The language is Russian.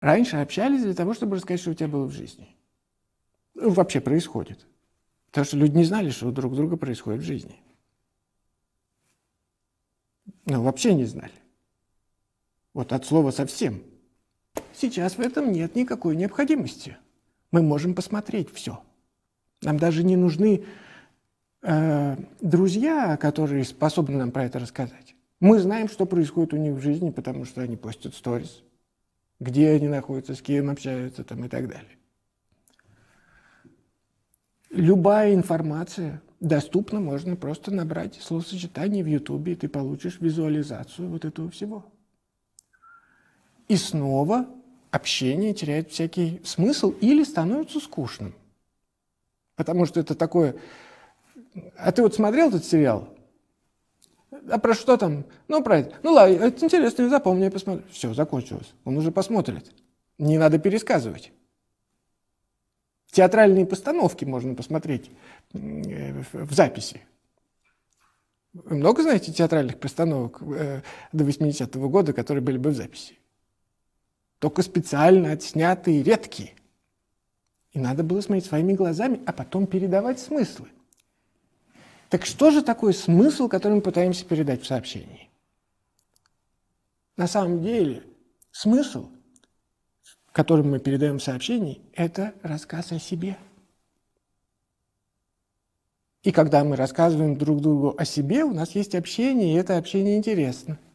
Раньше общались для того, чтобы рассказать, что у тебя было в жизни. Ну, вообще происходит. Потому что люди не знали, что друг друга происходит в жизни. Ну, вообще не знали. Вот от слова совсем. Сейчас в этом нет никакой необходимости. Мы можем посмотреть все. Нам даже не нужны э, друзья, которые способны нам про это рассказать. Мы знаем, что происходит у них в жизни, потому что они постят сторис где они находятся, с кем общаются там, и так далее. Любая информация доступна, можно просто набрать словосочетание в Ютубе, и ты получишь визуализацию вот этого всего. И снова общение теряет всякий смысл или становится скучным. Потому что это такое... А ты вот смотрел этот сериал? А про что там? Ну, про это. Ну, ладно, это интересно, я запомню, я посмотрю. Все, закончилось. Он уже посмотрит. Не надо пересказывать. Театральные постановки можно посмотреть э, в записи. Вы много знаете театральных постановок э, до 80-го года, которые были бы в записи? Только специально отснятые, редкие. И надо было смотреть своими глазами, а потом передавать смыслы. Так что же такой смысл, который мы пытаемся передать в сообщении? На самом деле, смысл, который мы передаем в сообщении, это рассказ о себе. И когда мы рассказываем друг другу о себе, у нас есть общение, и это общение интересно –